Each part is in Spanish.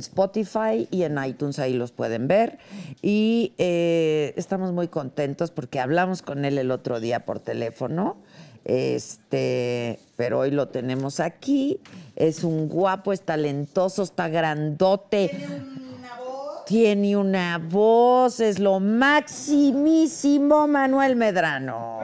Spotify y en iTunes ahí los pueden ver. Y eh, estamos muy contentos porque hablamos con él el otro día por teléfono. Este, pero hoy lo tenemos aquí. Es un guapo, es talentoso, está grandote. Tiene una voz, Tiene una voz es lo maximísimo Manuel Medrano.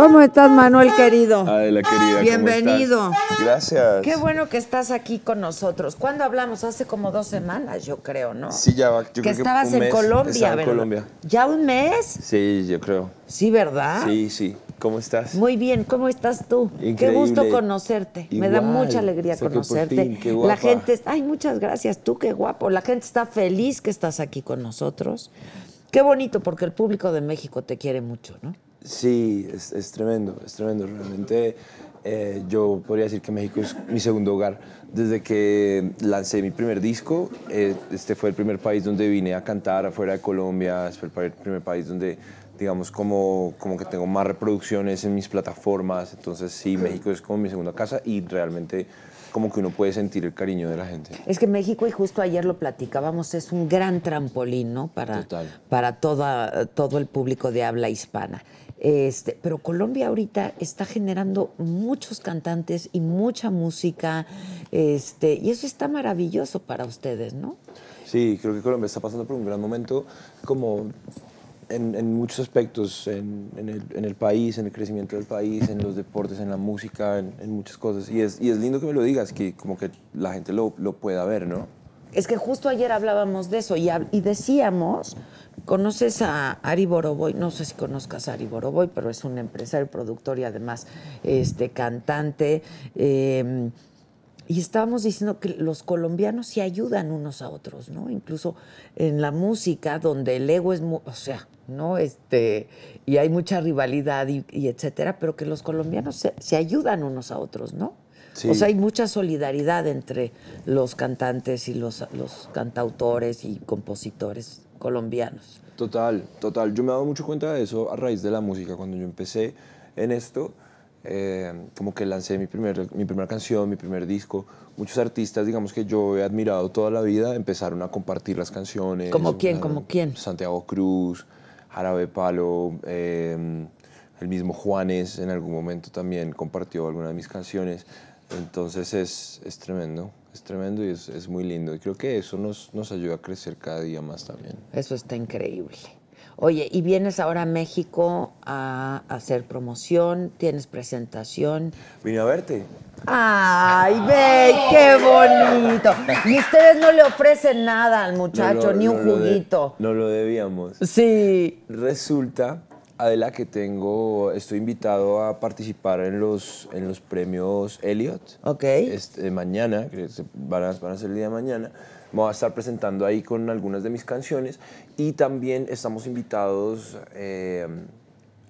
¿Cómo estás, Manuel querido? la querida. Bienvenido. Gracias. Qué bueno que estás aquí con nosotros. ¿Cuándo hablamos? Hace como dos semanas, yo creo, ¿no? Sí, ya. que estabas en Colombia, ¿verdad? en ¿Ya un mes? Sí, yo creo. Sí, ¿verdad? Sí, sí. ¿Cómo estás? Muy bien, ¿cómo estás tú? Increíble. Qué gusto conocerte. Me da mucha alegría conocerte. La gente, ay, muchas gracias, tú qué guapo. La gente está feliz que estás aquí con nosotros. Qué bonito porque el público de México te quiere mucho, ¿no? Sí, es, tremendo, es tremendo. Realmente eh, yo podría decir que México es mi segundo hogar. Desde que lancé mi primer disco, eh, este fue el primer país donde vine a cantar afuera de Colombia, es este el primer país donde digamos, como, como que tengo más reproducciones en mis plataformas. Entonces, sí, México es como mi segunda casa y realmente como que uno puede sentir el cariño de la gente. Es que México, y justo ayer lo platicábamos, es un gran trampolín, ¿no? Para, para toda, todo el público de habla hispana. Este, pero Colombia ahorita está generando muchos cantantes y mucha música, este, y eso está maravilloso para ustedes, ¿no? Sí, creo que Colombia está pasando por un gran momento, como en, muchos aspectos, en, el, país, en el crecimiento del país, en los deportes, en la música, en, muchas cosas. Y es, y es lindo que me lo digas, que como que la gente lo, lo pueda ver, ¿no? Es que justo ayer hablábamos de eso y, decíamos, conoces a Ari Boroboy, no sé si conozcas a Ari Boroboy, pero es un empresario, productor y además este, cantante. Em, y estábamos diciendo que los colombianos se ayudan unos a otros, ¿no? Incluso en la música, donde el ego es, o sea, ¿no? Este, y hay mucha rivalidad y, etcétera, pero que los colombianos se, ayudan unos a otros, ¿no? O sea, hay mucha solidaridad entre los cantantes y los, cantautores y compositores colombianos. Total, total. Yo me he dado mucho cuenta de eso a raíz de la música. Cuando yo empecé en esto, eh, como que lancé mi, mi primera canción, mi primer disco. Muchos artistas, digamos que yo he admirado toda la vida, empezaron a compartir las canciones. ¿Como quién? ¿Como quién? Santiago Cruz, Jarabe Palo, eh, el mismo Juanes en algún momento también compartió alguna de mis canciones. Entonces es, es tremendo, es tremendo y es, muy lindo. Y creo que eso nos, nos ayuda a crecer cada día más también. Eso está increíble. Oye, ¿y vienes ahora a México a hacer promoción? ¿Tienes presentación? Vine a verte. ¡Ay, ve! ¡Qué bonito! Y ustedes no le ofrecen nada al muchacho, ni un juguito. no lo debíamos. Sí. Resulta Adela, que tengo, estoy invitado a participar en los, en los premios Elliot. Ok. Este, mañana, que van a, ser el día de mañana. Me voy a estar presentando ahí con algunas de mis canciones. Y también estamos invitados, eh,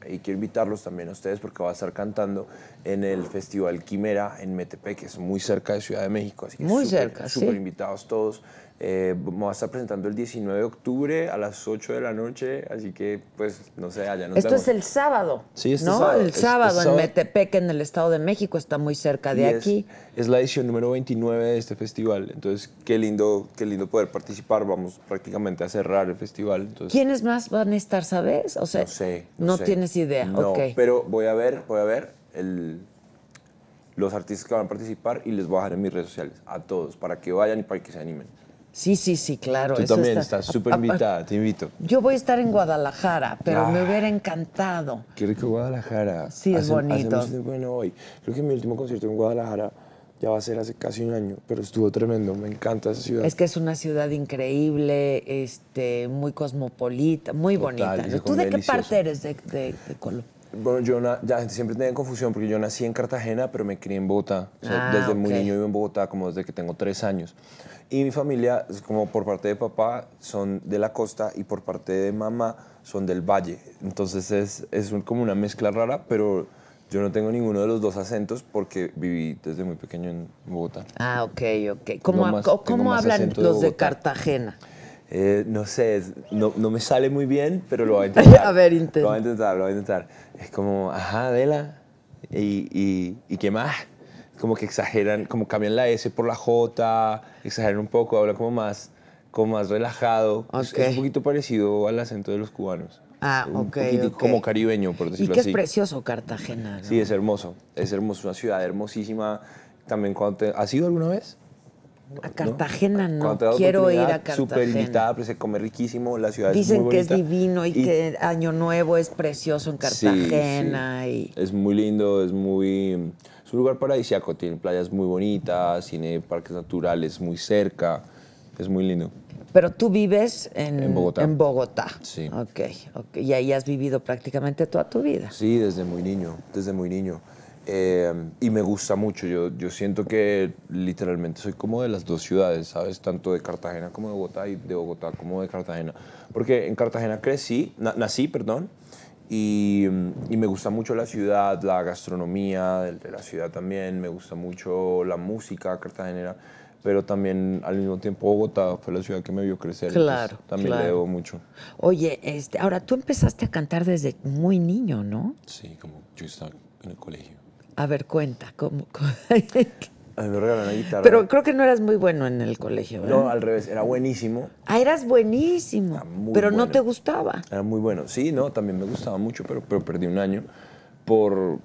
y quiero invitarlos también a ustedes porque voy a estar cantando en el Festival Quimera en Metepec, que es muy cerca de Ciudad de México. Así que muy cerca. Súper invitados todos. Eh, vamos a estar presentando el 19 de octubre a las 8 de la noche, así que pues no sé, allá Esto es el sábado. Sí, es este el sábado. El sábado, en Metepec, en el Estado de México, está muy cerca de aquí. Es, la edición número 29 de este festival, entonces qué lindo, qué lindo poder participar, vamos prácticamente a cerrar el festival. ¿Quiénes más van a estar, sabes? O sea, no sé. tienes idea, no, pero voy a ver, voy a ver los artistas que van a participar y les voy a dejar en mis redes sociales a todos para que vayan y para que se animen. Sí, sí, sí, claro. Tú también estás súper invitada, te invito. Yo voy a estar en Guadalajara, pero me ah. hubiera encantado. Qué que Guadalajara. Sí, es bonito. Hace mucho bueno hoy. Creo que mi último concierto en Guadalajara ya va a ser hace casi un año, pero estuvo tremendo. Me encanta esa ciudad. Es que es una ciudad increíble, este, muy cosmopolita, muy bonita. ¿Tú de qué parte eres de Colombia? Bueno, yo siempre tenía confusión porque yo nací en Cartagena, pero me crié en Bogotá. Ah, desde muy niño vivo en Bogotá, como desde que tengo tres años. Y mi familia, como por parte de papá, son de la costa y por parte de mamá son del valle. Entonces es, es como una mezcla rara, pero yo no tengo ninguno de los dos acentos porque viví desde muy pequeño en Bogotá. Ah, ok, ok. ¿Cómo, ¿cómo hablan los de Cartagena? Eh, no sé, no, me sale muy bien, pero lo voy a intentar. a ver, intenta. Lo voy a intentar, lo voy a intentar. Es como, ajá, Adela, ¿y, y, y qué más? Como que exageran, como cambian la S por la J, exageran un poco, hablan como más, como más relajado. Es un poquito parecido al acento de los cubanos. Ah, un Como caribeño, por decirlo así. Y que es precioso Cartagena. Sí, es hermoso. Es hermoso, una ciudad hermosísima. También cuando ¿Has ido alguna vez? A Cartagena no, quiero ir a Cartagena. Súper invitable, pues, se come riquísimo, la ciudad Dicen es muy Dicen que es divino y, que Año Nuevo es precioso en Cartagena. Es muy lindo, es muy... su un lugar paradisíaco, tiene playas muy bonitas, tiene parques naturales muy cerca, es muy lindo. Pero tú vives en, Bogotá. En Bogotá. Sí. Okay, ok. Y ahí has vivido prácticamente toda tu vida. Sí, desde muy niño, desde muy niño. Eh, y me gusta mucho. Yo, yo siento que literalmente soy como de las dos ciudades, ¿sabes? Tanto de Cartagena como de Bogotá y de Bogotá como de Cartagena. Porque en Cartagena crecí, nací, perdón, y, me gusta mucho la ciudad, la gastronomía de, la ciudad también, me gusta mucho la música cartagenera, pero también al mismo tiempo Bogotá fue la ciudad que me vio crecer. Pues, claro. también le debo mucho. Oye, este, ahora tú empezaste a cantar desde muy niño, ¿no? Sí, como yo estaba en el colegio. A ver, cuenta, ¿cómo? Pero ¿eh? creo que no eras muy bueno en el colegio, ¿verdad? No, al revés, era buenísimo. Ah, eras buenísimo. pero no te gustaba. Era muy bueno. Sí, no, también me gustaba mucho, pero, pero perdí un año por...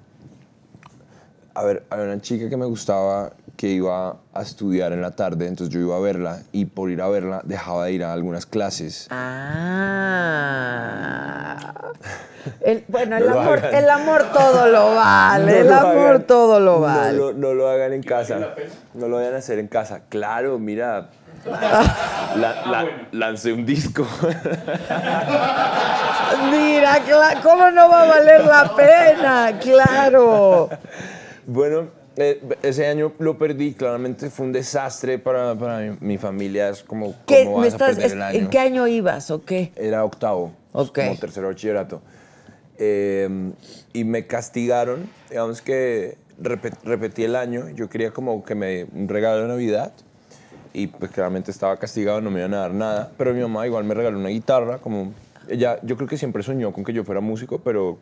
A ver, había una chica que me gustaba que iba a estudiar en la tarde, entonces yo iba a verla y por ir a verla dejaba de ir a algunas clases. Ah. bueno, el, amor, el, amor, todo lo vale, el amor todo lo vale. No, lo hagan en casa, no lo vayan a hacer en casa. Claro, mira, ah, lancé un disco. Mira, ¿cómo no va a valer la pena? Claro. Bueno, eh, ese año lo perdí, claramente fue un desastre para, para mi, familia. Es como, ¿Qué, vas a perder el año? ¿En qué año ibas o qué? Era octavo, como tercero bachillerato. Em, y me castigaron, digamos que repetí el año, yo quería como que me un regalo de Navidad y pues claramente estaba castigado, no me iban a dar nada, pero mi mamá igual me regaló una guitarra, como ella, yo creo que siempre soñó con que yo fuera músico, pero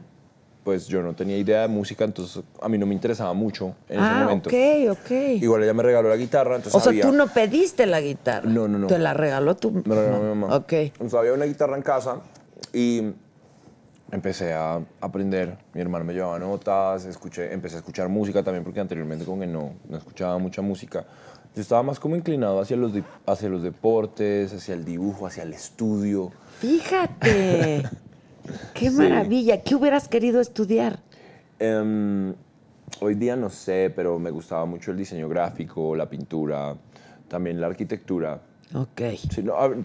pues yo no tenía idea de música, entonces a mí no me interesaba mucho en ese ah, momento. ok, ok. Igual ella me regaló la guitarra, entonces O sea, tú no pediste la guitarra. No, no, no. Te la regaló tu Me la regaló mi mamá. Ok. Entonces había una guitarra en casa y empecé a aprender. Mi hermano me llevaba notas, escuché, empecé a escuchar música también porque anteriormente como que no, no escuchaba mucha música. Yo estaba más como inclinado hacia los, hacia los deportes, hacia el dibujo, hacia el estudio. Fíjate. Qué maravilla. ¿Qué hubieras querido estudiar? Em, hoy día no sé, pero me gustaba mucho el diseño gráfico, la pintura, también la arquitectura. Ok.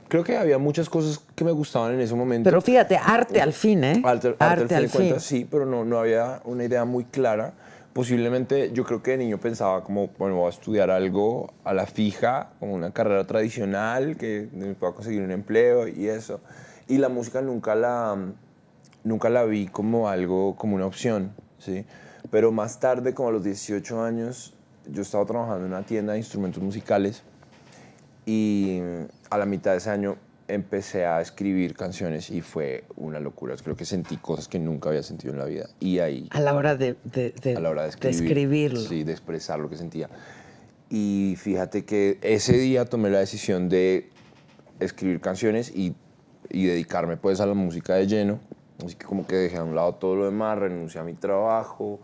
creo que había muchas cosas que me gustaban en ese momento. Pero fíjate, arte eh, al fin, ¿eh? arte, al fin. sí, pero no, no había una idea muy clara. Posiblemente yo creo que de niño pensaba como, bueno, voy a estudiar algo a la fija, como una carrera tradicional, que me pueda conseguir un empleo y eso. Y la música nunca la nunca la vi como algo, como una opción, ¿sí? Pero más tarde, como a los 18 años, yo estaba trabajando en una tienda de instrumentos musicales y a la mitad de ese año empecé a escribir canciones y fue una locura. Creo que sentí cosas que nunca había sentido en la vida. Y ahí... A la hora de, a la hora de, escribir, escribirlo. Sí, de expresar lo que sentía. Y fíjate que ese día tomé la decisión de escribir canciones y, y dedicarme pues a la música de lleno. Así que como que dejé a un lado todo lo demás, renuncié a mi trabajo,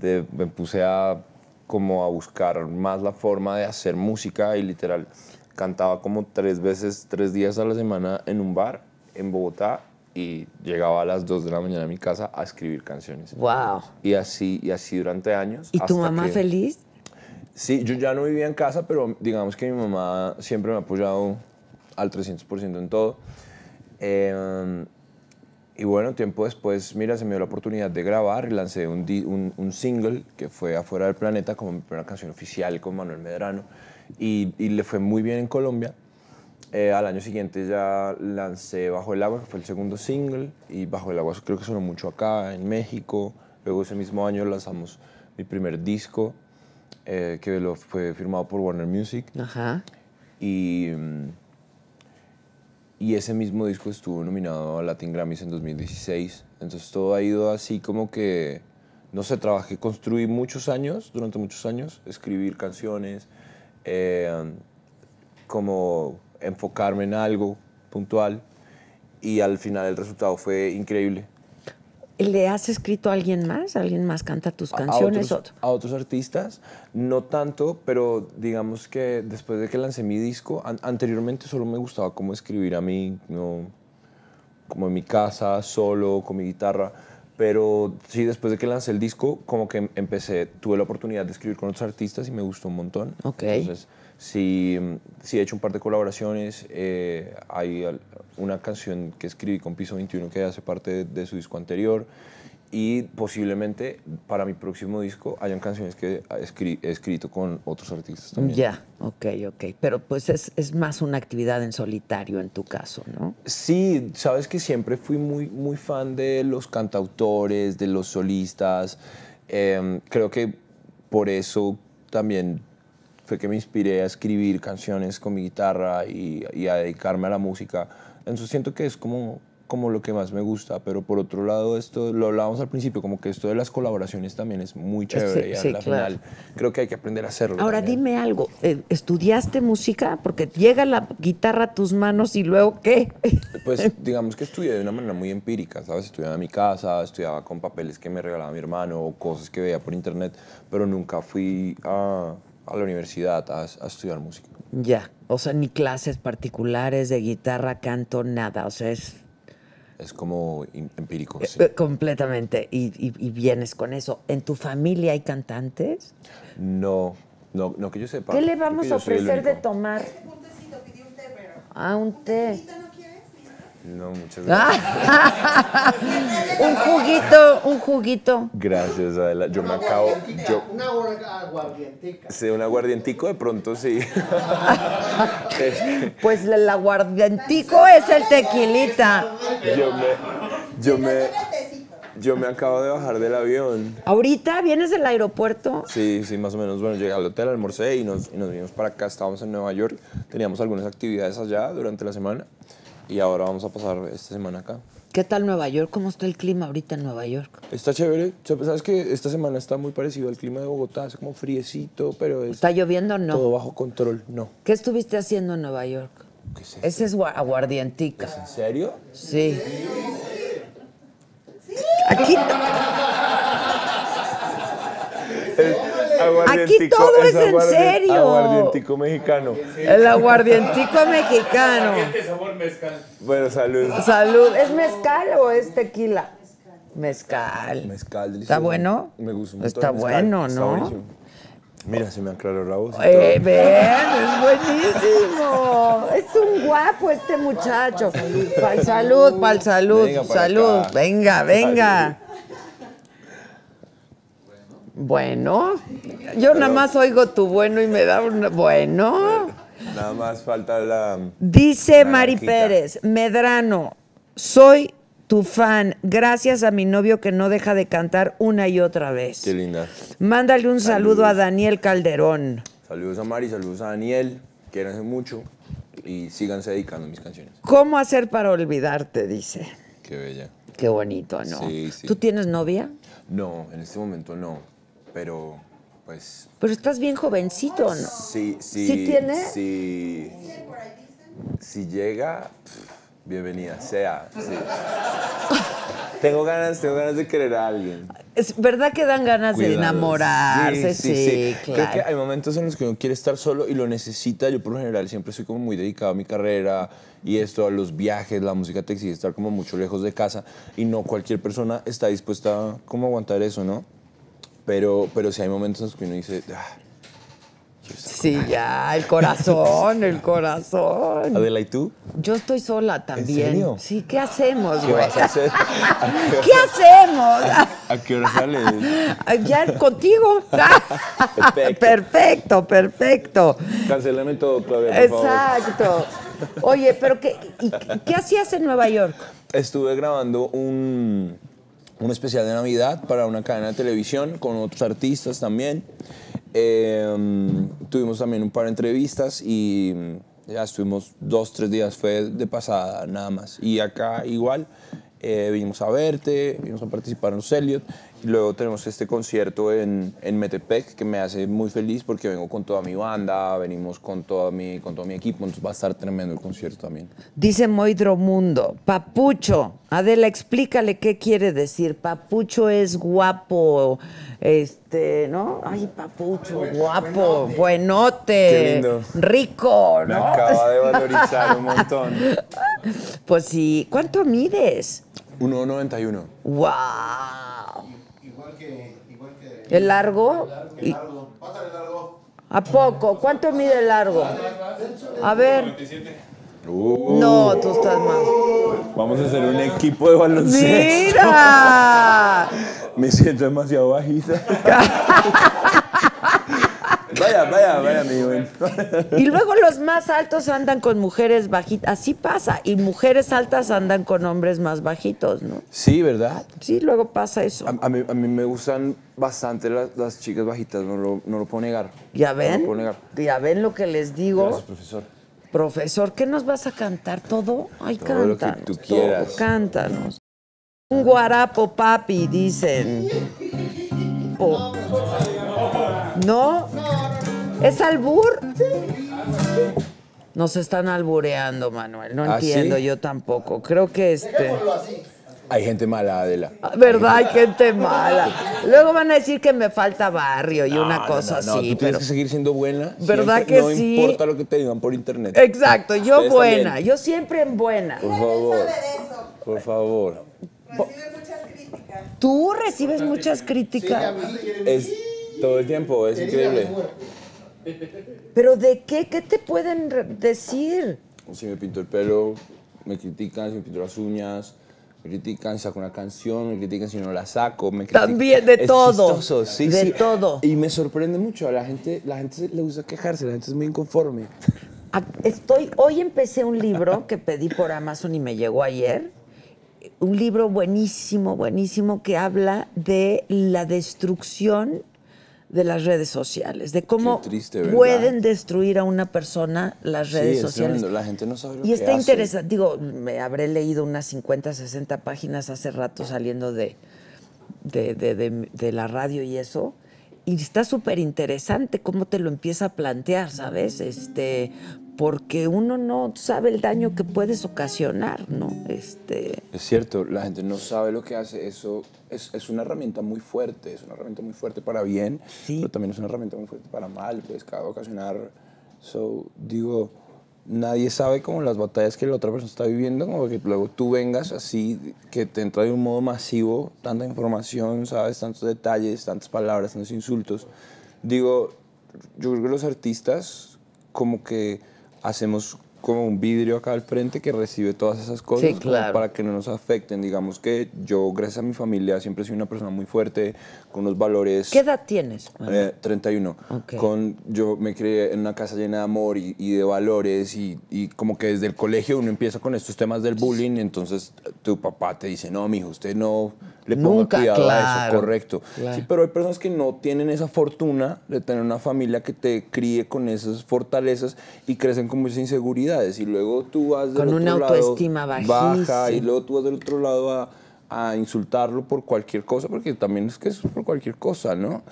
me puse a como a buscar más la forma de hacer música y literal cantaba como tres veces, tres días a la semana en un bar en Bogotá y llegaba a las 2 de la mañana a mi casa a escribir canciones. ¡Wow! Y así, y así durante años. ¿Y tu mamá feliz? Sí, yo ya no vivía en casa, pero digamos que mi mamá siempre me ha apoyado al 300% en todo. Eh, y bueno, tiempo después, mira, se me dio la oportunidad de grabar y lancé un, single que fue Afuera del Planeta como mi primera canción oficial con Manuel Medrano y, le fue muy bien en Colombia. Eh, al año siguiente ya lancé Bajo el Agua, que fue el segundo single, y Bajo el Agua creo que sonó mucho acá, en México. Luego ese mismo año lanzamos mi primer disco, eh, que lo fue firmado por Warner Music. Ajá. Y y ese mismo disco estuvo nominado a Latin Grammys en 2016. Entonces todo ha ido así como que, no sé, trabajé, construí muchos años, durante muchos años, escribir canciones, eh, como enfocarme en algo puntual y al final el resultado fue increíble. ¿Le has escrito a alguien más? ¿Alguien más canta tus canciones? A otros, artistas, no tanto, pero digamos que después de que lancé mi disco, anteriormente solo me gustaba como escribir a mí, ¿no? como en mi casa, solo, con mi guitarra. Pero sí, después de que lancé el disco, como que empecé, tuve la oportunidad de escribir con otros artistas y me gustó un montón. Ok. Sí, mm, sí, he hecho un par de colaboraciones. Eh, hay una canción que escribí con Piso 21 que hace parte de, su disco anterior. Y posiblemente para mi próximo disco hayan canciones que he escrito con otros artistas también. Ya, ok, ok. Pero pues es, más una actividad en solitario en tu caso, ¿no? Sí, sabes que siempre fui muy, muy fan de los cantautores, de los solistas. Em, creo que por eso también que me inspiré a escribir canciones con mi guitarra y, a dedicarme a la música. Entonces siento que es como como lo que más me gusta, pero por otro lado esto lo hablábamos al principio, como que esto de las colaboraciones también es muy chévere y al final creo que hay que aprender a hacerlo. Ahora dime algo, eh, ¿estudiaste música? Porque llega la guitarra a tus manos y luego ¿qué? Pues digamos que estudié de una manera muy empírica, ¿sabes? Estudiaba en mi casa, estudiaba con papeles que me regalaba mi hermano o cosas que veía por internet, pero nunca fui a a la universidad a, estudiar música. Ya, o sea, ni clases particulares de guitarra, canto, nada, o sea, es... Es como em-, empírico. Eh, eh, completamente, y, y, vienes con eso. ¿En tu familia hay cantantes? No, no, no que yo sepa. ¿Qué le vamos a ofrecer de tomar? Un un té, Ah, un té. No, muchas gracias. un juguito, un juguito. Gracias, Adela. Yo me acabo. Yo... Una aguardientica. Sí, un aguardientico de pronto sí. pues el aguardientico es el tequilita. Yo me. Yo me. Yo me acabo de bajar del avión. ¿Ahorita vienes del aeropuerto? Sí, sí, más o menos. Bueno, llegué al hotel, almorcé y nos, y nos vinimos para acá. Estábamos en Nueva York. Teníamos algunas actividades allá durante la semana y ahora vamos a pasar esta semana acá. ¿Qué tal Nueva York? ¿Cómo está el clima ahorita en Nueva York? Está chévere. Sabes que esta semana está muy parecido al clima de Bogotá, Hace como friecito, pero es ¿Está lloviendo o no? Todo bajo control, no. ¿Qué estuviste haciendo en Nueva York? ¿Qué es Ese es aguardientica. en serio? Sí. sí. Aquí. Aquí todo es, en serio. El Aguardientico mexicano. El aguardientico mexicano. sabor mezcal. Bueno, salud. Salud. ¿Es mezcal o es tequila? Mezcal. Mezcal. ¿Está bueno? Me gusta mucho. Está bueno, ¿no? Mira, se me aclaró la voz. Eh, ven, es buenísimo. Es un guapo este muchacho. Pal salud, pal salud, salud. Venga, venga. Bueno, yo nada más oigo tu bueno y me da un bueno. Nada más falta la. Dice Mari Pérez, Medrano, soy tu fan, gracias a mi novio que no deja de cantar una y otra vez. Qué linda. Mándale un saludo a Daniel Calderón. Saludos a Mari, saludos a Daniel, quédense mucho y síganse dedicando mis canciones. ¿Cómo hacer para olvidarte? Dice. Qué bella. Qué bonito, ¿no? sí. ¿Tú tienes novia? No, en este momento no pero pues... Pero estás bien jovencito, ¿no? Sí, sí. ¿Sí tiene? Si llega, bienvenida sea. Sí. tengo ganas, tengo ganas de querer a alguien. Es verdad que dan ganas de enamorarse, sí, sí, Claro. Creo que hay momentos en los que uno quiere estar solo y lo necesita. Yo por lo general siempre soy como muy dedicado a mi carrera y esto, a los viajes, la música te exige estar como mucho lejos de casa y no cualquier persona está dispuesta a aguantar eso, ¿no? Pero, pero si hay momentos en los que uno dice, ah, Sí, ya, el corazón, el corazón. Adela, ¿y tú? Yo estoy sola también. Sí, ¿qué hacemos, güey? ¿Qué, hacer? ¿Qué, hacemos? ¿A qué hora sale? Ya contigo. Perfecto. Perfecto, perfecto. Cancelame todo, Claudia, por Exacto. Oye, pero ¿qué, ¿qué hacías en Nueva York? Estuve grabando un un especial de Navidad para una cadena de televisión con otros artistas también. Em, tuvimos también un par de entrevistas y mm, ya estuvimos dos, tres días, fue de pasada nada más. Y acá igual, eh, vinimos a verte, vinimos a participar en los Elliot Luego tenemos este concierto en, Metepec que me hace muy feliz porque vengo con toda mi banda, venimos con, toda mi, con todo mi equipo, entonces va a estar tremendo el concierto también. Dice Moidromundo, Papucho, Adela, explícale qué quiere decir. Papucho es guapo, este, ¿no? Ay, Papucho, guapo, buenote, rico, ¿no? Me acaba de valorizar un montón. Pues sí, ¿cuánto mides? 1,91. ¡Wow! ¿El largo? El largo. ¿A poco? ¿Cuánto mide el largo? A ver. no, tú estás más. Vamos a hacer un equipo de baloncesto. ¡Mira! Me siento demasiado bajita. Vaya, vaya, vaya, mi amigo. Y luego los más altos andan con mujeres bajitas. Así pasa. Y mujeres altas andan con hombres más bajitos, ¿no? Sí, ¿verdad? Sí, luego pasa eso. A, mí, me gustan bastante las, chicas bajitas, no lo, puedo negar. ¿Ya ven? No lo puedo negar. ¿Ya ven lo que les digo? profesor. Profesor, ¿qué nos vas a cantar? ¿Todo? Ay, Todo tú quieras. cántanos. Un guarapo, papi, dicen. ¿No? ¿Es albur? Sí. Nos están albureando, Manuel. No ¿Ah, entiendo, yo tampoco. Creo que este. Hay gente mala, Adela. Ah, ¿Verdad? Hay gente mala. Luego van a decir que me falta barrio y una cosa así. tienes que seguir siendo buena. ¿Verdad que sí? No importa lo que te digan por internet. Exacto, yo buena. Yo siempre en buena. Por favor. Por favor. Recibes muchas críticas. ¿Tú recibes muchas críticas? Sí, es todo el tiempo, es increíble. ¿Pero de qué? ¿Qué te pueden decir? Si me pinto el pelo, me critican, si me pinto las uñas, me critican si saco una canción, me critican si no la saco, me critican. También de todo. de todo. Y me sorprende mucho, a la gente, la gente le gusta quejarse, la gente es muy inconforme. Estoy, hoy empecé un libro que pedí por Amazon y me llegó ayer. Un libro buenísimo, buenísimo, que habla de la destrucción de las redes sociales, de cómo pueden destruir a una persona las redes sociales. y está interesante, digo, me habré leído unas 50, 60 páginas hace rato saliendo de, de, de la radio y eso. Y está súper interesante cómo te lo empieza a plantear, ¿sabes? Este, porque uno no sabe el daño que puedes ocasionar, ¿no? Este... Es cierto, la gente no sabe lo que hace, eso es, es una herramienta muy fuerte, es una herramienta muy fuerte para bien, pero también es una herramienta muy fuerte para mal, pues cada ocasionar, so, digo, nadie sabe como las batallas que la otra persona está viviendo, como que luego tú vengas así, que te entra de un modo masivo, tanta información, sabes, tantos detalles, tantas palabras, tantos insultos. Digo, yo creo que los artistas como que hacemos como un vidrio acá al frente que recibe todas esas cosas para que no nos afecten. Digamos que yo, gracias a mi familia, siempre soy una persona muy fuerte, con unos valores... ¿Qué edad tienes? Eh, 31. Con, yo me crié en una casa llena de amor y, de valores y, como que desde el colegio uno empieza con estos temas del bullying, entonces tu papá te dice, no, mi hijo usted no le ponga cuidado a eso, correcto. pero hay personas que no tienen esa fortuna de tener una familia que te críe con esas fortalezas y crecen con esa inseguridad y luego tú vas del con una otro autoestima lado, baja y luego tú vas del otro lado a, insultarlo por cualquier cosa, porque también es que es por cualquier cosa, ¿no?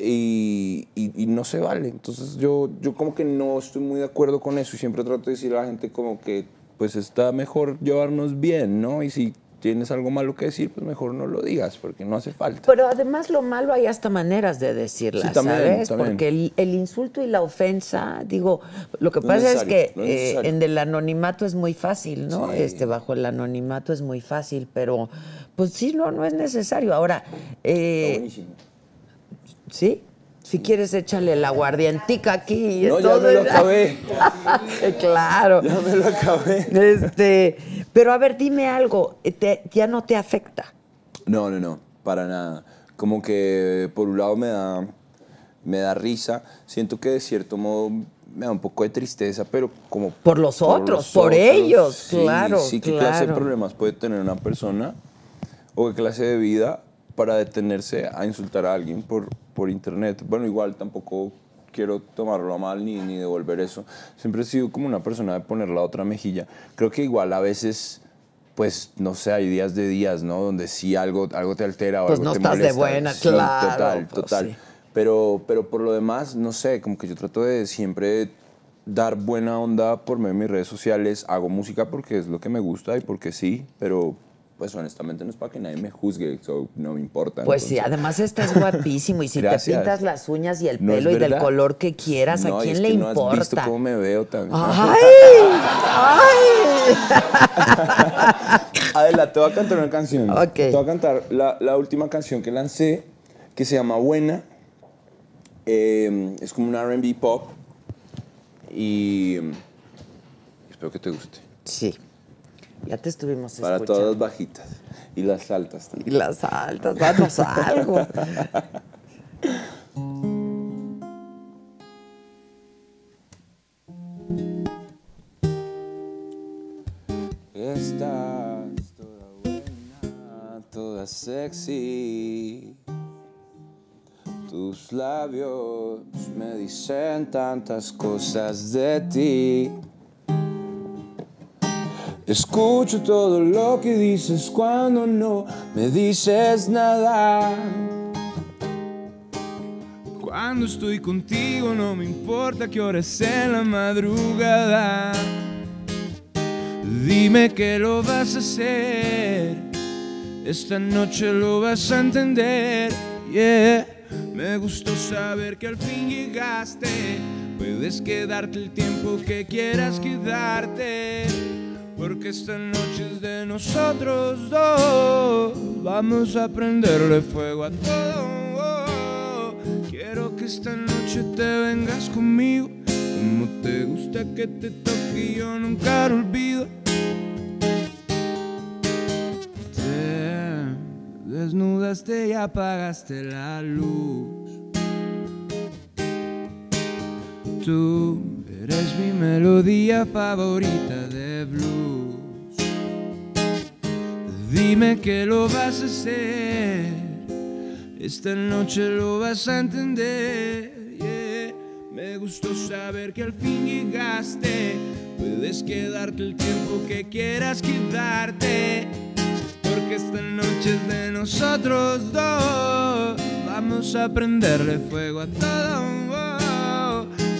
Y, no se vale. Entonces yo, yo como que no estoy muy de acuerdo con eso y siempre trato de decir a la gente como que pues está mejor llevarnos bien, ¿no? Y si tienes algo malo que decir, pues mejor no lo digas, porque no hace falta. Pero además lo malo hay hasta maneras de decirlo, ¿sabes? Porque el, insulto y la ofensa, digo, lo que pasa es que eh, en el anonimato es muy fácil, ¿no? Este, bajo el anonimato es muy fácil, pero pues sí, no, no es necesario. Ahora, eh, ¿sí? Si quieres, échale la guardiantica aquí. Y no, todo ya me lo acabé. claro. Ya me lo acabé. Este, pero a ver, dime algo. Eh, ¿Ya no te afecta? No, no, no. Para nada. Como que por un lado me da, me da risa. Siento que de cierto modo me da un poco de tristeza, pero como... Por los otros, por ellos, claro. Sí, ¿qué clase de problemas puede tener una persona? ¿O qué clase de vida? para detenerse a insultar a alguien por, por internet. Bueno, igual tampoco quiero tomarlo a mal ni, ni devolver eso. Siempre he sido como una persona de poner la otra mejilla. Creo que igual a veces pues no sé, hay días de días, ¿no? Donde sí algo, algo te altera o pues algo te molesta. Pues no estás de buena, Total, total. Pues, pero, pero por lo demás, no sé, como que yo trato de siempre dar buena onda por medio de mis redes sociales. Hago música porque es lo que me gusta y porque sí, pero pues honestamente no es para que nadie me juzgue, no me importa. Pues sí, además estás guapísimo y si te pintas las uñas y el pelo y del color que quieras, ¿a quién le importa? No has visto cómo me veo también. ¡Ay! ¡Ay! Adelante, te voy a cantar una canción. Ok. Te voy a cantar la, última canción que lancé, que se llama Buena. Em, es como un RB pop. Y em, espero que te guste. Sí. Ya te estuvimos Para todas bajitas. Y las altas también. Y las altas, a algo. Estás toda buena, toda sexy. Tus labios me dicen tantas cosas de ti. Escucho todo lo que dices cuando no me dices nada. Cuando estoy contigo no me importa qué hora es en la madrugada. Dime que lo vas a hacer. Esta noche lo vas a entender. Yeah. Me gustó saber que al fin llegaste. Puedes quedarte el tiempo que quieras quedarte. Porque esta noche es de nosotros dos. Vamos a prenderle fuego a todo. Quiero que esta noche te vengas conmigo. Como te gusta que te toque, yo nunca lo olvido. Te desnudaste y apagaste la luz. Tú Eres mi melodía favorita de blues. Dime que lo vas a hacer. Esta noche lo vas a entender. Me gustó saber que al fin llegaste. Puedes quedarte el tiempo que quieras quedarte. Porque esta noche es de nosotros dos. Vamos a prenderle fuego a todo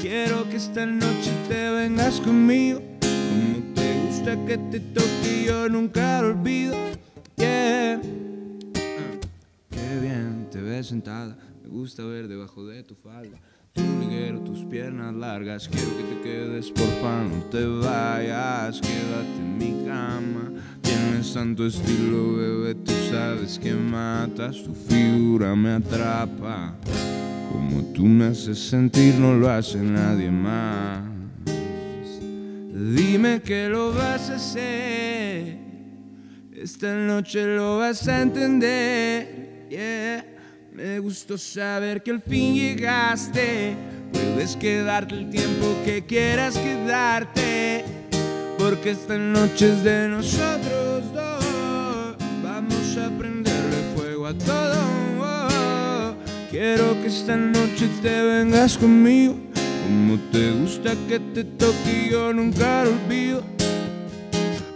Quiero que esta noche te vengas conmigo. Como te gusta que te toque, yo nunca lo olvido. Yeah. Qué bien te ves sentada. Me gusta ver debajo de tu falda. Tu liguero, tus piernas largas. Quiero que te quedes, por pan, no te vayas. Quédate en mi cama. Tienes tanto estilo, bebé. Tú sabes que matas. Tu figura me atrapa. Como tú me haces sentir no lo hace nadie más. Dime que lo vas a hacer. Esta noche lo vas a entender. Me gustó saber que al fin llegaste. Puedes quedarte el tiempo que quieras quedarte. Porque esta noche es de nosotros dos. Vamos a prenderle fuego a todo. Quiero que esta noche te vengas conmigo. Como te gusta que te toque, yo nunca olvido.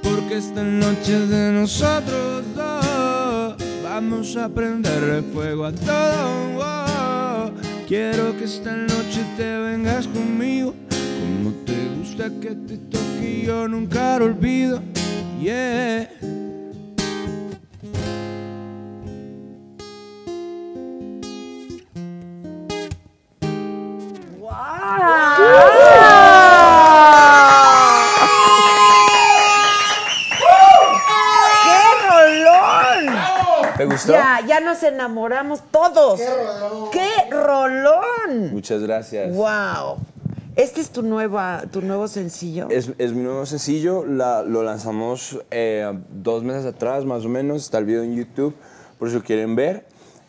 Porque esta noche es de nosotros dos. Vamos a prenderle fuego a todo. Quiero que esta noche te vengas conmigo. Como te gusta que te toque, yo nunca olvido. Yeah. nos enamoramos todos. ¡Qué rolón! ¡Qué rolón! Muchas gracias. ¡Wow! ¿Este es tu, nueva, tu nuevo sencillo? Es, es mi nuevo sencillo, lo lanzamos eh, dos meses atrás más o menos, está el video en YouTube, por si lo quieren ver.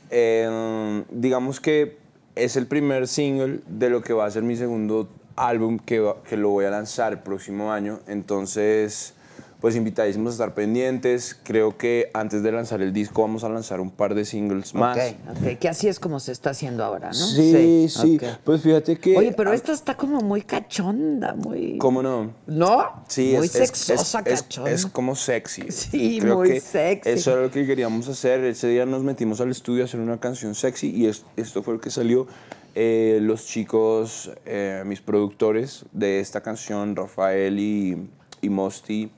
Em, digamos que es el primer single de lo que va a ser mi segundo álbum que, que lo voy a lanzar el próximo año, entonces pues invitadísimos a estar pendientes. Creo que antes de lanzar el disco vamos a lanzar un par de singles más. Ok, que así es como se está haciendo ahora, ¿no? Sí, sí. Pues fíjate que... Oye, pero esta está como muy cachonda, muy... ¿Cómo no? ¿No? Sí, muy es, sexosa, es, cachonda. Es, como sexy. Sí, muy sexy. Eso era lo que queríamos hacer. Ese día nos metimos al estudio a hacer una canción sexy y esto fue lo que salió. Eh, los chicos, eh, mis productores de esta canción, Rafael y, y Mosti,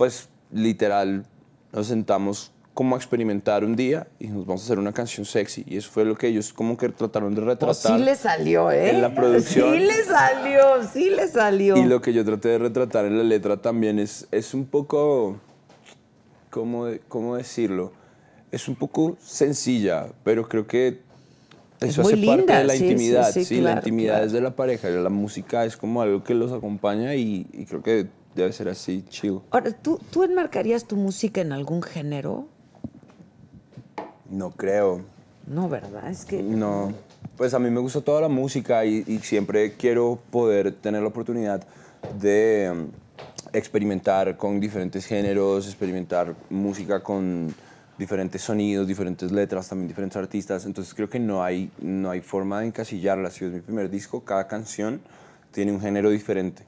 pues literal nos sentamos como a experimentar un día y nos vamos a hacer una canción sexy. Y eso fue lo que ellos como que trataron de pues retratar. sí le salió, ¿eh? En la producción. Sí le salió, sí le salió. Y lo que yo traté de retratar en la letra también es, es un poco, ¿cómo, cómo decirlo? Es un poco sencilla, pero creo que eso hace parte de la intimidad. Sí, la intimidad es de la pareja. La música es como algo que los acompaña y, y creo que debe ser así, chill. Ahora, ¿tú, ¿tú enmarcarías tu música en algún género? No creo. No, ¿verdad? Es que... No. Pues a mí me gusta toda la música y, siempre quiero poder tener la oportunidad de mm, experimentar con diferentes géneros, experimentar música con diferentes sonidos, diferentes letras, también diferentes artistas. Entonces creo que no hay, no hay forma de encasillarla. Si es mi primer disco, cada canción tiene un género diferente.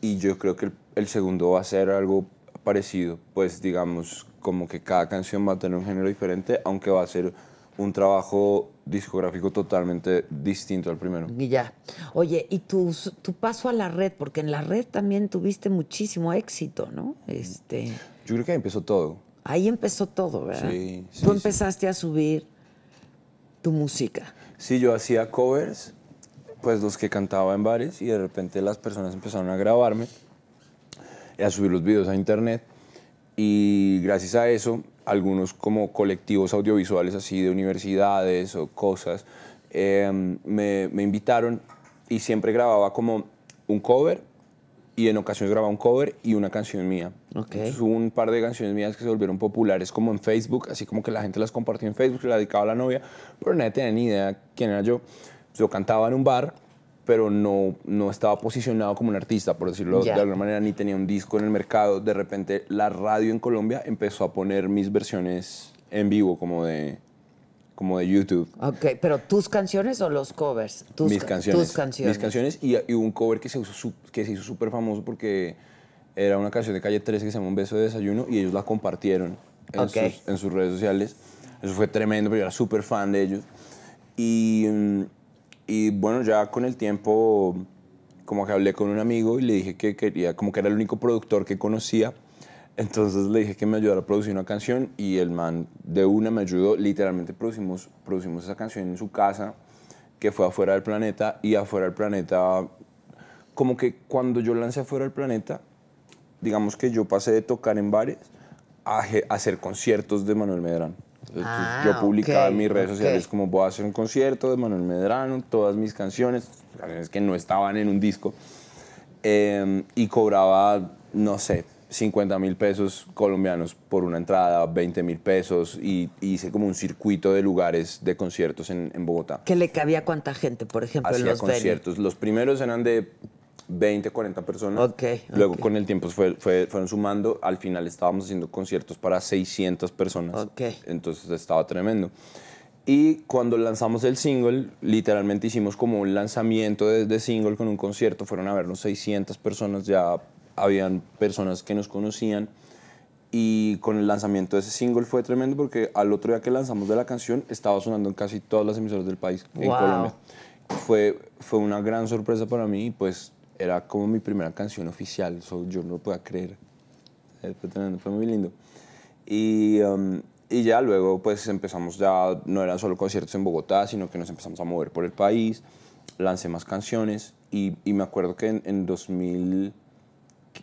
Y yo creo que el el segundo va a ser algo parecido, pues digamos como que cada canción va a tener un género diferente, aunque va a ser un trabajo discográfico totalmente distinto al primero. Y ya. Oye, y tu, tu paso a la red, porque en la red también tuviste muchísimo éxito, ¿no? Este... Yo creo que ahí empezó todo. Ahí empezó todo, ¿verdad? Sí. sí Tú empezaste a subir tu música. Sí, yo hacía covers, pues los que cantaba en bares, y de repente las personas empezaron a grabarme a subir los videos a internet. Y gracias a eso, algunos como colectivos audiovisuales así de universidades o cosas, em, me, me invitaron y siempre grababa como un cover y en ocasiones grababa un cover y una canción mía. Okay. Entonces, hubo un par de canciones mías que se volvieron populares como en Facebook, así como que la gente las compartía en Facebook, se la dedicaba a la novia, pero nadie tenía ni idea quién era yo. Yo cantaba en un bar pero no, no estaba posicionado como un artista, por decirlo de alguna manera, ni tenía un disco en el mercado. De repente la radio en Colombia empezó a poner mis versiones en vivo, como de, como de YouTube. Ok, pero tus canciones o los covers? Tus, mis canciones. Tus canciones. Mis canciones y, un cover que se, que se hizo súper famoso porque era una canción de Calle 13 que se llama Un beso de desayuno y ellos la compartieron en, sus, en sus redes sociales. Eso fue tremendo, porque yo era súper fan de ellos. Y... Mm, y bueno, ya con el tiempo, como que hablé con un amigo y le dije que quería, como que era el único productor que conocía. Entonces le dije que me ayudara a producir una canción y el man de una me ayudó. Literalmente producimos, producimos esa canción en su casa, que fue afuera del planeta. Y afuera del planeta, como que cuando yo lancé afuera del planeta, digamos que yo pasé de tocar en bares a hacer conciertos de Manuel Medrano yo ah, publicaba en mis redes sociales como voy a hacer un concierto de Manuel Medrano, todas mis canciones, canciones que no estaban en un disco, em, y cobraba, no sé, 50 mil pesos colombianos por una entrada, 20 mil pesos, y, hice como un circuito de lugares de conciertos en, Bogotá. ¿Qué le cabía cuánta gente, por ejemplo, en los conciertos. Los primeros eran de 20, 40 personas. Luego con el tiempo fue, fueron sumando. Al final estábamos haciendo conciertos para 600 personas. Entonces estaba tremendo. Y cuando lanzamos el single, literalmente hicimos como un lanzamiento de, single con un concierto. Fueron a vernos 600 personas, ya habían personas que nos conocían. Y con el lanzamiento de ese single fue tremendo porque al otro día que lanzamos de la canción estaba sonando en casi todas las emisoras del país, en Colombia. Fue, fue una gran sorpresa para mí pues era como mi primera canción oficial, yo no lo podía creer. Eh, fue muy lindo. Y, um, y, ya luego pues empezamos ya, no eran solo conciertos en Bogotá, sino que nos empezamos a mover por el país, lancé más canciones y, y me acuerdo que en, en 2000,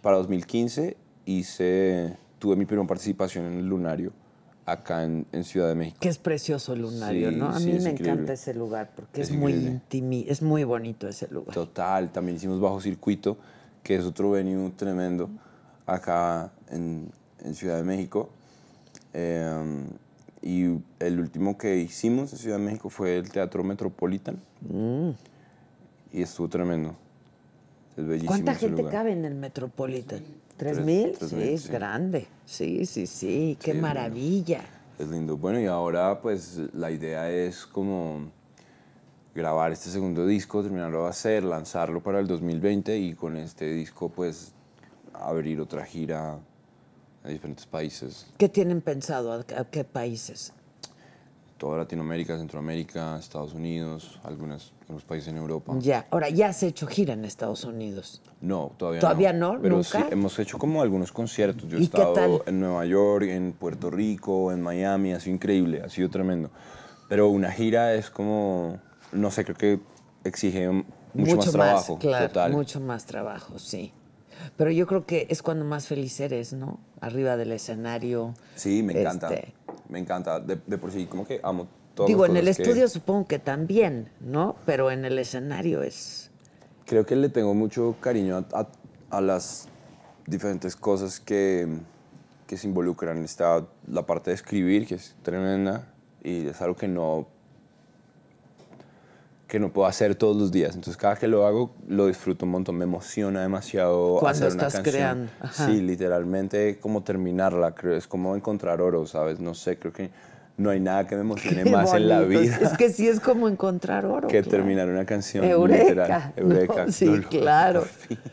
para 2015 hice, tuve mi primera participación en el Lunario acá en, Ciudad de México. Que es precioso el lunario, ¿no? A mí me encanta ese lugar porque es, muy es muy bonito ese lugar. Total, también hicimos Bajo Circuito, que es otro venue tremendo acá en, Ciudad de México. Eh, y el último que hicimos en Ciudad de México fue el Teatro Metropolitan. Mm. Y estuvo tremendo. Es bellísimo. ¿Cuánta gente cabe en el Metropolitan? ¿Tres, mil? sí, es grande. Sí, sí, sí. Qué maravilla. Es lindo. Bueno, y ahora pues la idea es como grabar este segundo disco, terminarlo de hacer, lanzarlo para el 2020 y con este disco pues abrir otra gira a diferentes países. ¿Qué tienen pensado? ¿A qué países? toda Latinoamérica, Centroamérica, Estados Unidos, algunas, algunos países en Europa. Ya, ahora, ¿ya has hecho gira en Estados Unidos? No, todavía, ¿Todavía no. Pero sí, hemos hecho como algunos conciertos. Yo he estado en Nueva York, en Puerto Rico, en Miami, ha sido increíble, ha sido tremendo. Pero una gira es como, no sé, creo que exige mucho, más, trabajo. Claro, total. mucho más trabajo, sí. Pero yo creo que es cuando más feliz eres, ¿no? Arriba del escenario. Sí, me encanta. Este, me encanta. De, por sí, como que amo todo. Digo, en el estudio supongo que también, ¿no? Pero en el escenario es... Creo que le tengo mucho cariño a, las diferentes cosas que, que se involucran. Está la parte de escribir, que es tremenda, y es algo que no que no puedo hacer todos los días. Entonces cada que lo hago lo disfruto un montón, me emociona demasiado. Cuando hacer estás creando. Sí, literalmente como terminarla, creo, es como encontrar oro, ¿sabes? No sé, creo que no hay nada que me emocione más en la vida. Es que sí es como encontrar oro. Que terminar una canción. Literal. Eureka. sí, claro.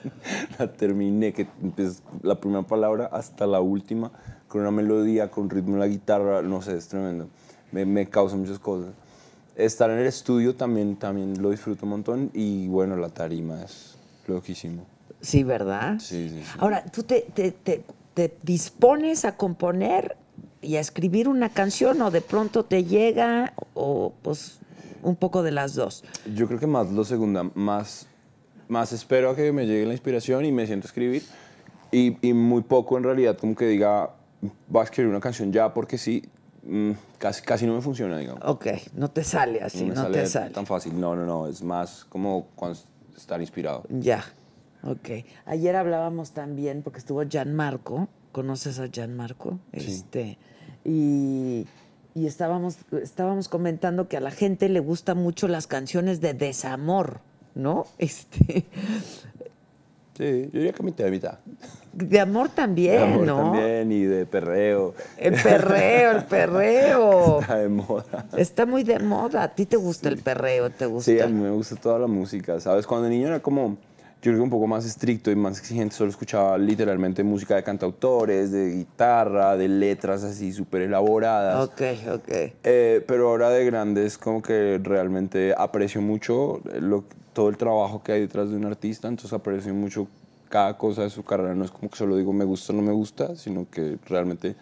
la terminé, que pues, la primera palabra hasta la última, con una melodía, con ritmo en la guitarra, no sé, es tremendo. Me, me causa muchas cosas estar en el estudio también, también lo disfruto un montón y bueno, la tarima es loquísimo. Sí, ¿verdad? Sí, sí. Ahora, tú te, dispones a componer y a escribir una canción o de pronto te llega o pues un poco de las dos. Yo creo que más lo segunda, más, más espero a que me llegue la inspiración y me siento a escribir y, y muy poco en realidad como que diga, va a escribir una canción ya porque sí, Mm, casi, casi no me funciona, digamos. Ok, no te sale así, no, te sale. tan fácil. No, no, no, es más como cuando estar inspirado. Ya, ok. Ayer hablábamos también, porque estuvo Gianmarco, ¿conoces a Gianmarco? Sí. Este, y estábamos, estábamos comentando que a la gente le gustan mucho las canciones de desamor, ¿no? Este, Sí, yo diría que mitad de mitad. De amor también, de amor ¿no? también y de perreo. El perreo, el perreo. Está de moda. Está muy de moda. ¿A ti te gusta el perreo? ¿Te gusta? Sí, a mí me gusta toda la música, ¿sabes? Cuando niño era como yo creo que un poco más estricto y más exigente, solo escuchaba literalmente música de cantautores, de guitarra, de letras así súper elaboradas. Ok, ok. Eh, pero ahora de grande es como que realmente aprecio mucho todo el trabajo que hay detrás de un artista, entonces aprecio mucho cada cosa de su carrera. No es como que solo digo me gusta o no me gusta, sino que realmente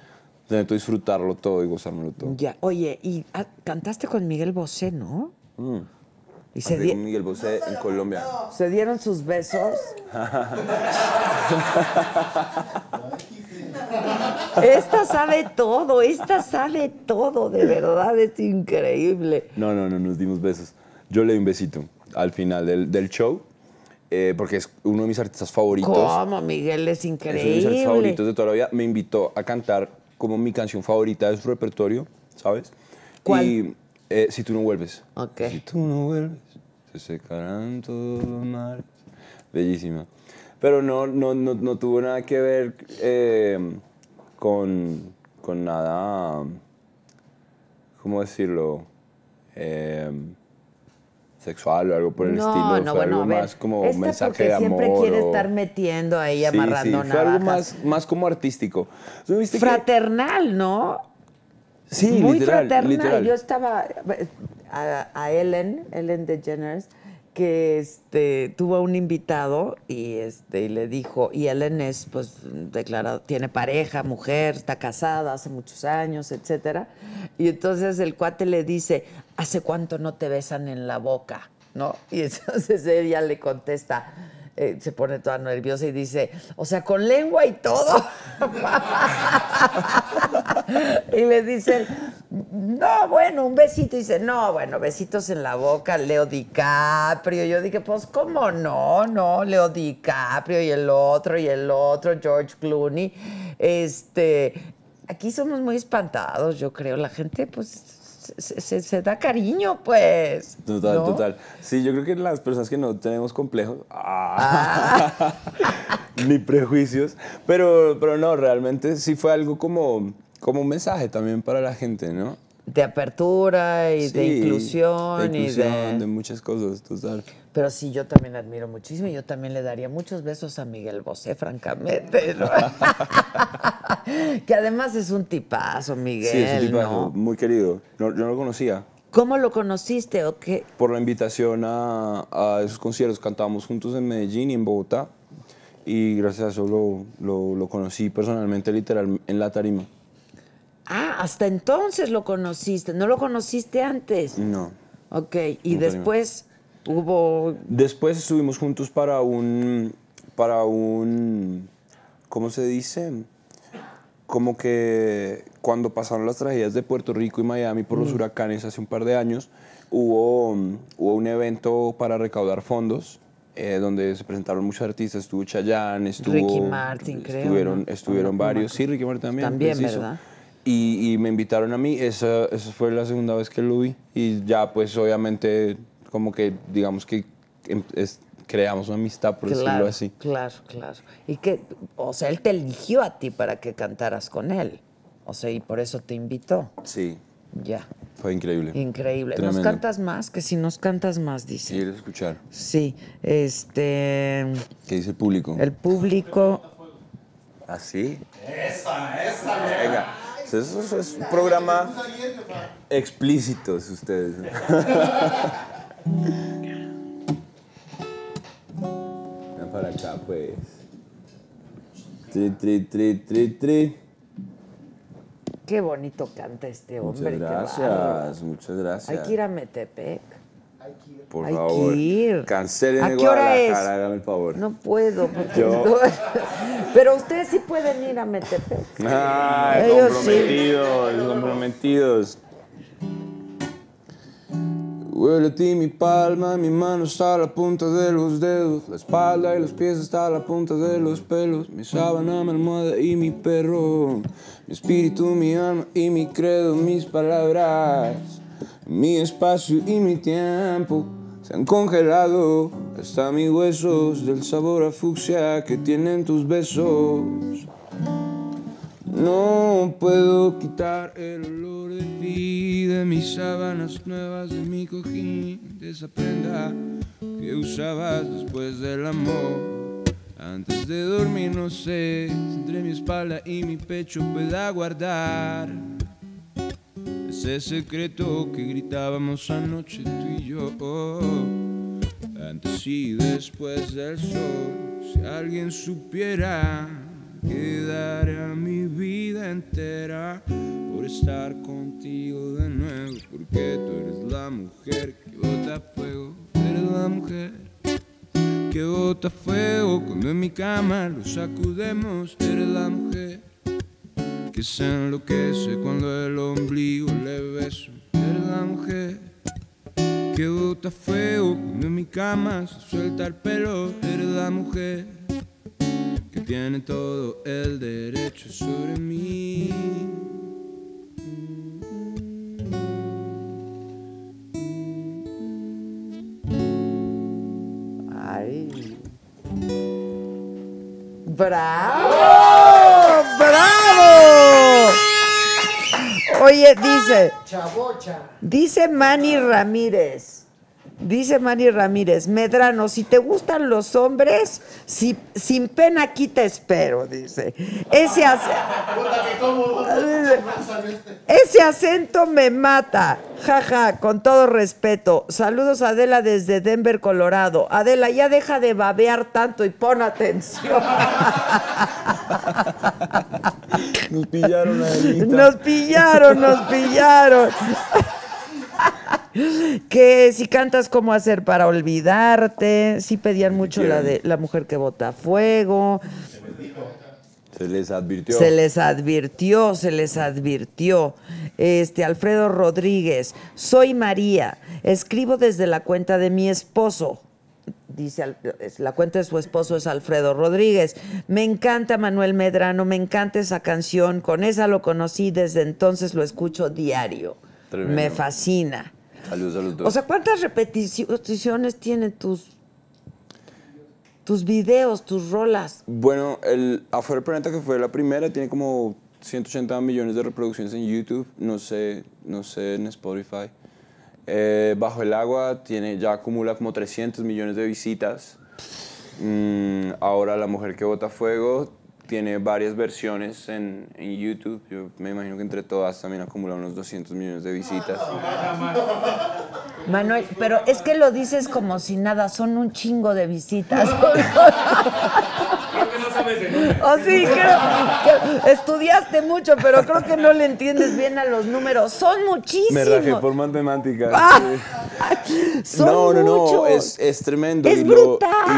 intento disfrutarlo todo y gozármelo todo. Ya, oye, y ah, cantaste con Miguel Bosé, ¿no? Mm se Miguel en Colombia. ¿Se dieron sus besos? esta sabe todo, esta sabe todo, de verdad, es increíble. No, no, no, nos dimos besos. Yo le di un besito al final del, show. Eh, porque es uno de mis artistas favoritos. ¿Cómo, Miguel? Es increíble. uno de mis favoritos de toda la vida. Me invitó a cantar como mi canción favorita de su repertorio, ¿sabes? ¿Cuál? Eh, si tú no vuelves. Ok. Si tú no vuelves. Se secarán todos los mares. Bellísima. Pero no, no, no, no tuvo nada que ver eh, con, con, nada, ¿cómo decirlo? Eh, sexual o algo por el estilo. No, algo más como mensaje de amor. siempre quiere estar metiendo ahí, amarrando sí, Fue algo más, más como artístico. Fraternal, ¿no? Sí, muy literal, Yo estaba a, a, Ellen, Ellen DeGeneres, que este, tuvo un invitado este, y, le dijo, y Ellen es, pues, declarado, tiene pareja, mujer, está casada hace muchos años, etc. Y entonces el cuate le dice, ¿hace cuánto no te besan en la boca? ¿No? Y entonces ella le contesta, eh, se pone toda nerviosa y dice, o sea, con lengua y todo. y le dice, no, bueno, un besito. Y dice, no, bueno, besitos en la boca, Leo DiCaprio. Yo dije, pues, ¿cómo no? No, Leo DiCaprio y el otro y el otro, George Clooney. Este, aquí somos muy espantados, yo creo. La gente, pues, se, da cariño, pues. Total, total. Sí, yo creo que las personas que no tenemos complejos, ah. ni prejuicios, pero, pero no, realmente sí fue algo como, como un mensaje también para la gente, ¿no? de apertura y de inclusión. De y de... muchas cosas, Pero sí, yo también admiro muchísimo y yo también le daría muchos besos a Miguel Bosé, francamente. que además es un tipazo, Miguel. Sí, es un tipazo, muy querido. yo no lo conocía. ¿Cómo lo conociste o qué? Por la invitación a, esos conciertos. Cantábamos juntos en Medellín y en Bogotá. Y gracias a eso lo, lo conocí personalmente, literal, en la tarima. Ah, hasta entonces lo conociste, no lo conociste antes. No. Ok, y después hubo... Después estuvimos juntos para un, para un, ¿cómo se dice? Como que cuando pasaron las tragedias de Puerto Rico y Miami por los huracanes hace un par de años, hubo, un evento para recaudar fondos. Eh, donde se presentaron muchos artistas, estuvo Chayanne, estuvo... Ricky Martin, creo. Estuvieron, varios, sí, Ricky Martin también. También, ¿verdad? y, me invitaron a mí. Esa, fue la segunda vez que lo vi. Y ya, pues, obviamente, como que, digamos que em, creamos una amistad, por decirlo así. Claro, claro. Y que, o sea, él te eligió a ti para que cantaras con él. O sea, y por eso te invitó. Sí. Ya. Fue increíble. Increíble. ¿Nos cantas más? Que si nos cantas más, dice. Quiero escuchar. Sí. Este. ¿Qué dice el público? El público. ¿Así? ¿Ah, esa, esa, eso es, un programa explícito, si ustedes. Ven para acá, pues. Tri, tri, tri, tri, tri. Qué bonito canta este hombre. gracias, muchas gracias. Hay que ir a Metepec. Por Hay favor. Cancelen ¿A qué hora es? el favor. No puedo. Pero ustedes sí pueden ir a meter Ah, Ellos comprometidos, comprometidos. Huele a ti mi palma, mi mano está a la punta de los dedos, la espalda y los pies está a la punta de los pelos, mi sábana, mi almohada y mi perro, mi espíritu, mi alma y mi credo, mis palabras. Mi espacio y mi tiempo se han congelado hasta mis huesos del sabor a fucsia que tienen tus besos. No puedo quitar el olor de ti, de mis sábanas nuevas, de mi cojín, de esa prenda que usabas después del amor. Antes de dormir, no sé, entre mi espalda y mi pecho pueda guardar ese secreto que gritábamos anoche tú y yo. Antes y después del sol, si alguien supiera que daría mi vida entera por estar contigo de nuevo, porque tú eres la mujer que bota fuego, eres la mujer que bota fuego cuando en mi cama lo sacudemos, eres la mujer que se enloquece cuando el ombligo le beso. Eres la mujer que bota feo en mi cama se suelta el pelo. Eres la mujer que tiene todo el derecho sobre mí. Ay. Bravo! Bravo! Oye, dice. Chabocha. Dice Manny Ramírez. Dice Manny Ramírez, Medrano, si te gustan los hombres, sin pena aquí te espero, dice. Ese, ah, este? Ese acento me mata. Jaja, con todo respeto. Saludos a Adela desde Denver, Colorado. Adela, ya deja de babear tanto y pon atención. Nos pillaron, Nos pillaron, nos pillaron. que si cantas cómo hacer para olvidarte, si pedían mucho la de la mujer que bota fuego. Se les advirtió. Se les advirtió, se les advirtió. Este Alfredo Rodríguez, soy María, escribo desde la cuenta de mi esposo dice la cuenta de su esposo es Alfredo Rodríguez. Me encanta Manuel Medrano, me encanta esa canción, con esa lo conocí, desde entonces lo escucho diario. Me fascina. O sea, ¿cuántas repeticiones tienen tus tus videos, tus rolas? Bueno, el Afuera Planeta que fue la primera tiene como 180 millones de reproducciones en YouTube, no sé, no sé en Spotify. Eh, Bajo el agua tiene, ya acumula como 300 millones de visitas. Mm, ahora La Mujer que Bota Fuego tiene varias versiones en, en, YouTube. Yo me imagino que entre todas también acumula unos 200 millones de visitas. Manuel, pero es que lo dices como si nada, son un chingo de visitas. o oh, sí, que estudiaste mucho, pero creo que no le entiendes bien a los números. Son muchísimos. Me refiero por matemáticas. Ah, no, no, no, Es, tremendo. y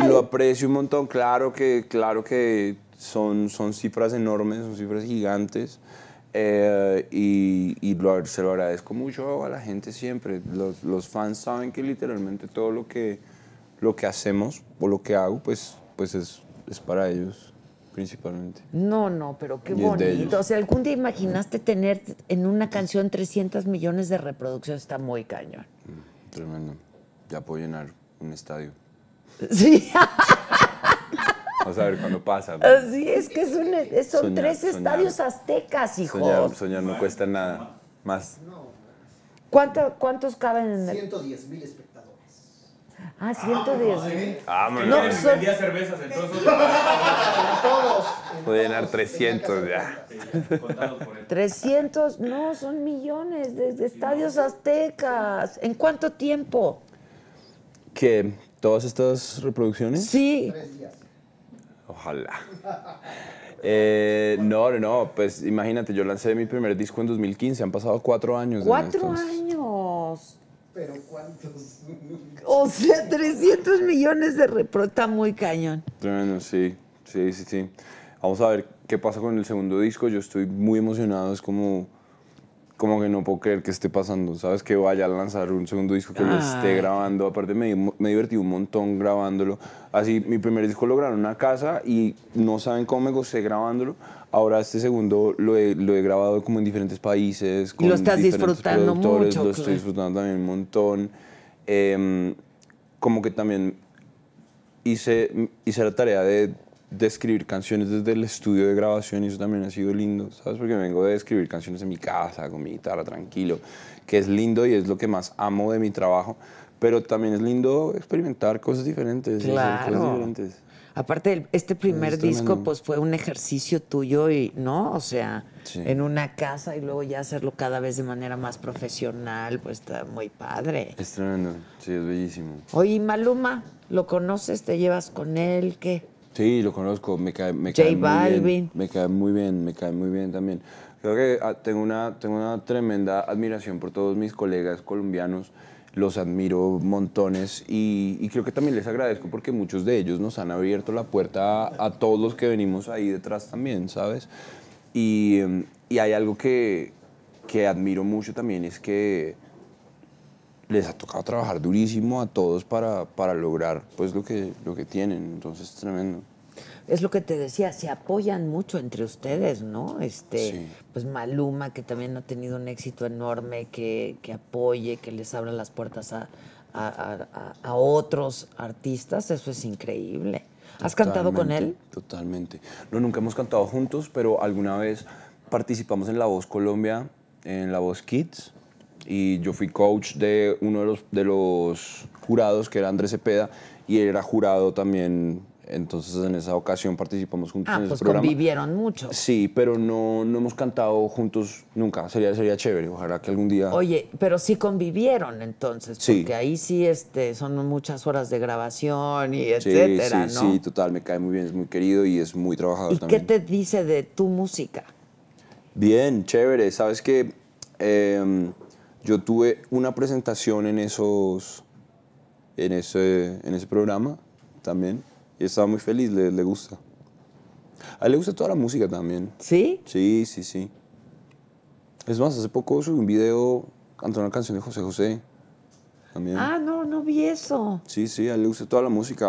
Lo, aprecio un montón. Claro que, claro que son, son cifras enormes, son cifras gigantes. Eh, y, se lo agradezco mucho a la gente siempre. Los, fans saben que literalmente todo lo que, lo que hacemos o lo que hago, pues, pues es, es para ellos principalmente. No, no, pero qué bonito. O sea, ¿algún día imaginaste tener en una canción 300 millones de reproducciones? Está muy cañón. Mm, tremendo. Ya puedo llenar un estadio. Sí. Vamos a ver cuándo pasa. Sí, es que e, son tres estadios aztecas, hijo. Soñar, no cuesta nada. Más. ¿Cuántos caben en el...? 110 mil espectadores. Ah, 110. Ah, pues, ah no, no vendía cervezas, entonces. todos. Puede llenar 300 ya. 300, no, son millones desde estadios aztecas. ¿En cuánto tiempo? ¿Qué? ¿Todas estas reproducciones? Sí. Ojalá. Eh, no, no, pues imagínate, yo lancé mi primer disco en 2015, han pasado cuatro años. Cuatro años. Pero ¿cuántos? O sea, 300 millones de reprota muy cañón. Bueno, sí, sí, sí, sí. Vamos a ver qué pasa con el segundo disco. Yo estoy muy emocionado. Es como como que no puedo creer que esté pasando, ¿sabes? Que vaya a lanzar un segundo disco, que lo esté grabando. Aparte, me, me divertí un montón grabándolo. Así, mi primer disco lo una casa y no saben cómo me gocé grabándolo. Ahora este segundo lo he, grabado como en diferentes países. lo estás disfrutando mucho. Lo estoy disfrutando también un montón. Em, como que también hice, hice la tarea de de escribir canciones desde el estudio de grabación y eso también ha sido lindo, ¿sabes? Porque vengo de escribir canciones en mi casa, con mi guitarra, tranquilo, que es lindo y es lo que más amo de mi trabajo, pero también es lindo experimentar cosas diferentes. Claro. cosas diferentes. Aparte, este primer disco pues fue un ejercicio tuyo y, ¿no? O sea, en una casa y luego ya hacerlo cada vez de manera más profesional, pues está muy padre. Es tremendo, sí, es bellísimo. Oye, Maluma, ¿lo conoces? ¿Te llevas con él? ¿Qué? Sí, lo conozco, me cae, me muy bien. Me cae muy bien, me cae muy bien también. Creo que ah, tengo una, tengo una tremenda admiración por todos mis colegas colombianos, los admiro montones y, creo que también les agradezco porque muchos de ellos nos han abierto la puerta a, a todos los que venimos ahí detrás también, ¿sabes? Y, em, y hay algo que, que admiro mucho también, es que les ha tocado trabajar durísimo a todos para, lograr pues lo que, lo que tienen, entonces es tremendo. Es lo que te decía, se apoyan mucho entre ustedes, ¿no? Este, pues Maluma, que también ha tenido un éxito enorme, que, apoye, que les abra las puertas a, otros artistas, eso es increíble. ¿Has cantado con él? Totalmente. No, nunca hemos cantado juntos, pero alguna vez participamos en La Voz Colombia, en La Voz Kids, y yo fui coach de uno de los, de los jurados, que era Andrés Cepeda, y él era jurado también. Entonces en esa ocasión participamos juntos ah, pues convivieron mucho. Sí, pero no, no hemos cantado juntos nunca. Sería, sería chévere, ojalá que algún día. Oye, pero sí convivieron entonces, porque ahí sí este, son muchas horas de grabación y etcétera, sí, sí, Sí, total, me cae muy bien, es muy querido y es muy trabajador ¿Y ¿Qué te dice de tu música? Bien, chévere. Sabes que em, yo tuve una presentación en, esos, en, ese, en ese programa también y estaba muy feliz, le, gusta. A él le gusta toda la música también. ¿Sí? Sí, sí, sí. Es más, hace poco subí un video cantando una canción de José José. También. Ah, no, no vi eso. Sí, sí, a él le gusta toda la música,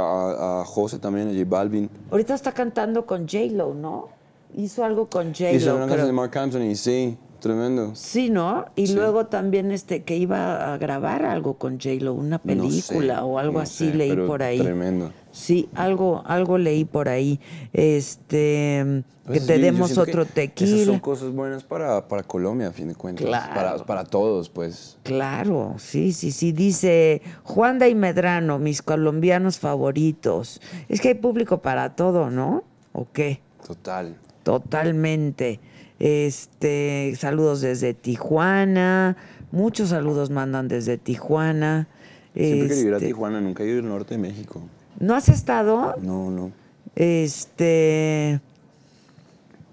a, José también, a J Balvin. Ahorita está cantando con J-Lo, ¿no? Hizo algo con J-Lo. Hizo una canción de Mark Anthony, sí. Tremendo. Sí, ¿no? Y luego también este que iba a grabar algo con J-Lo, una película o algo así leí por ahí. Tremendo. Sí, algo, algo leí por ahí. Este que te demos otro tequila. Esas son cosas buenas para, Colombia, a fin de cuentas. Claro. Para, para, todos, pues. Claro, sí, sí, sí. Dice Juan de Medrano, mis colombianos favoritos. Es que hay público para todo, ¿no? ¿O qué? Total. Totalmente. Este, saludos desde Tijuana. Muchos saludos mandan desde Tijuana. Siempre a este, Tijuana, nunca he ido al norte de México. ¿No has estado? No, no. Este.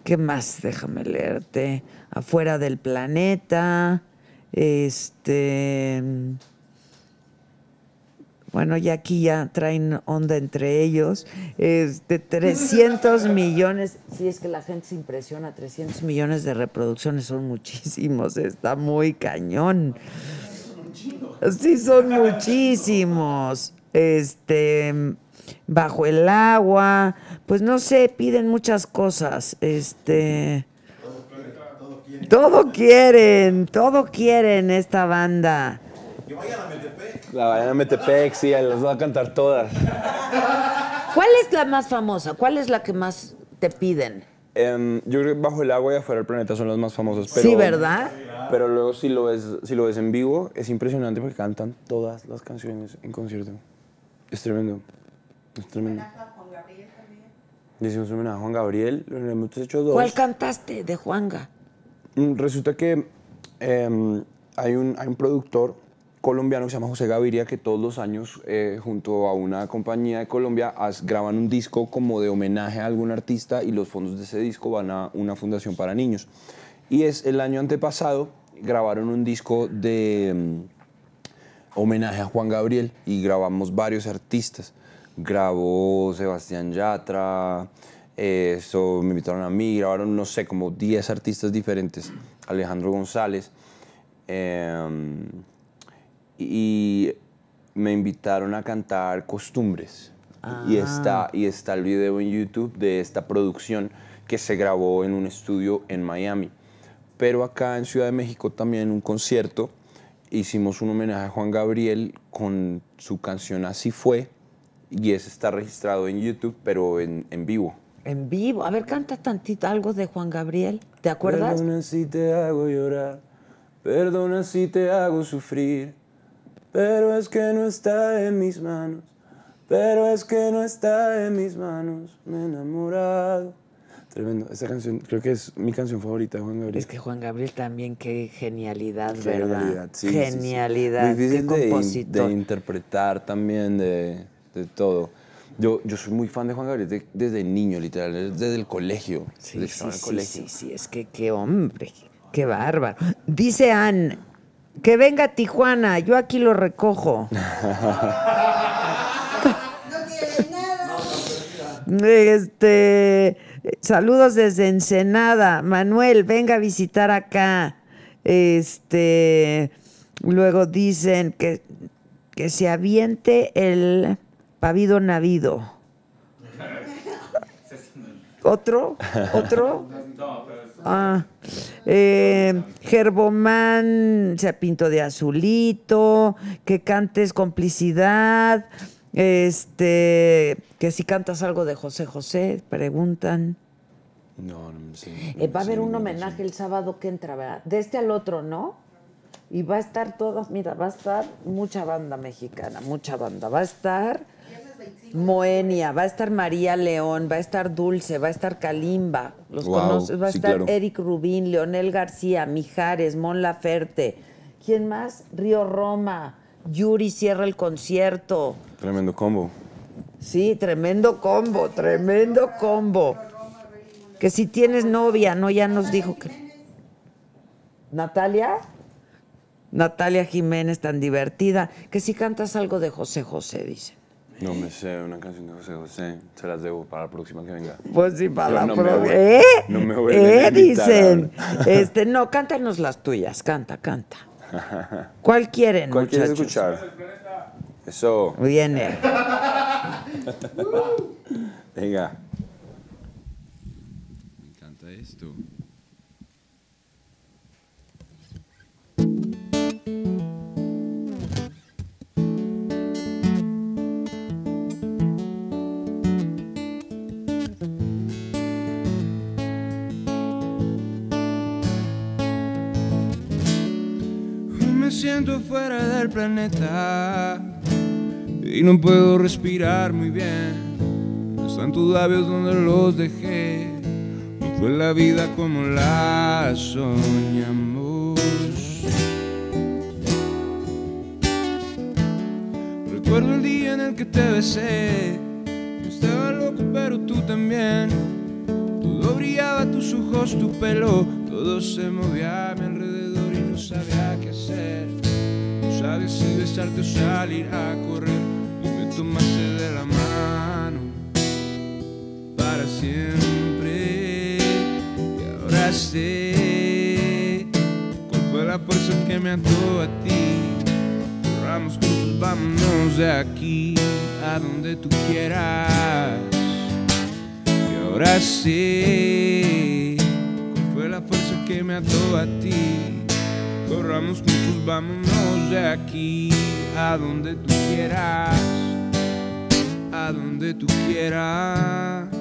¿Qué más? Déjame leerte. Afuera del planeta. Este bueno, ya aquí ya traen onda entre ellos, este, 300 millones, si sí, es que la gente se impresiona, 300 millones de reproducciones son muchísimos, está muy cañón. Sí, son muchísimos. Este, bajo el agua, pues no sé, piden muchas cosas, este... todo quieren, todo quieren esta banda. Metepec. La vayan Metepec, sí, las va a cantar todas. ¿Cuál es la más famosa? ¿Cuál es la que más te piden? Em, yo creo que Bajo el Agua y Afuera del Planeta son las más famosas. sí, ¿verdad? Pero luego si lo, ves, si lo ves en vivo, es impresionante porque cantan todas las canciones en concierto. Es tremendo. Es tremendo. un a Juan Gabriel, lo hemos hecho dos. ¿Cuál cantaste de Juanga? Mm, resulta que em, hay, un, hay un productor colombiano que se llama José Gaviria, que todos los años eh, junto a una compañía de Colombia graban un disco como de homenaje a algún artista y los fondos de ese disco van a una fundación para niños. Y es el año antepasado grabaron un disco de mm, homenaje a Juan Gabriel y grabamos varios artistas. Grabó Sebastián Yatra, eso me invitaron a mí, grabaron no sé, como 10 artistas diferentes, Alejandro González. Eh, y me invitaron a cantar costumbres. Y, ah. está, y está el video en YouTube de esta producción que se grabó en un estudio en Miami. Pero acá en Ciudad de México también en un concierto hicimos un homenaje a Juan Gabriel con su canción Así fue y ese está registrado en YouTube, pero en, en vivo. En vivo. A ver, canta tantito algo de Juan Gabriel. ¿Te acuerdas? Perdona si te hago llorar, perdona si te hago sufrir pero es que no está en mis manos, pero es que no está en mis manos, me he enamorado. Tremendo, esa canción creo que es mi canción favorita Juan Gabriel. Es que Juan Gabriel también, qué genialidad, ¿verdad? genialidad, sí, sí. compositor. De, interpretar también, de, todo. Yo, yo, soy muy fan de Juan Gabriel desde niño, literal, desde el colegio. Sí, sí, sí, sí, es que qué hombre, qué bárbaro. Dice Anne, que venga Tijuana, yo aquí lo recojo. Este, saludos desde Ensenada. Manuel, venga a visitar acá. Este, luego dicen que, que se aviente el pavido navido. ¿Otro? ¿Otro? Ah, eh, Gerbomán se pintado de azulito, que cantes complicidad, este, que si cantas algo de José José, preguntan. No, no me sé. Eh, va a haber un homenaje el sábado que entra, ¿verdad? De este al otro, ¿no? Y va a estar toda, mira, va a estar mucha banda mexicana, mucha banda. Va a estar Moenia, va a estar María León, va a estar Dulce, va a estar Kalimba, los conoces, va a estar Eric Rubín, Leonel García, Mijares, Mon Laferte. ¿Quién más? Río Roma, Yuri cierra el concierto. Tremendo combo. Sí, tremendo combo, tremendo combo. Que si tienes novia, no, ya nos dijo que. ¿Natalia? Natalia Jiménez, tan divertida. Que si cantas algo de José José, dice. No me sé una canción de José José. Se las debo para la próxima que venga. Pues sí, para la no próxima. ¿Eh? No me voy a ¿Eh? Dicen. Este, no, cántanos las tuyas. Canta, canta. ¿Cuál quieren, ¿Cuál quieren quieres escuchar? Eso. Viene. venga. Me encanta esto. siento fuera del planeta y no puedo respirar muy bien. Están tus labios donde los dejé. No fue la vida como la soñamos. Recuerdo el día en el que te besé. Yo estaba loco, pero tú también. Todo brillaba, tus ojos, tu pelo. Todo se movía a mi alrededor y no sabía qué hacer si besarte o salir a correr y me tomaste de la mano para siempre y ahora sé cuál fue la fuerza que me ató a ti corramos juntos vámonos de aquí a donde tú quieras y ahora sé cuál fue la fuerza que me ató a ti Corramos juntos, vámonos de aquí a donde tú quieras, a donde tú quieras.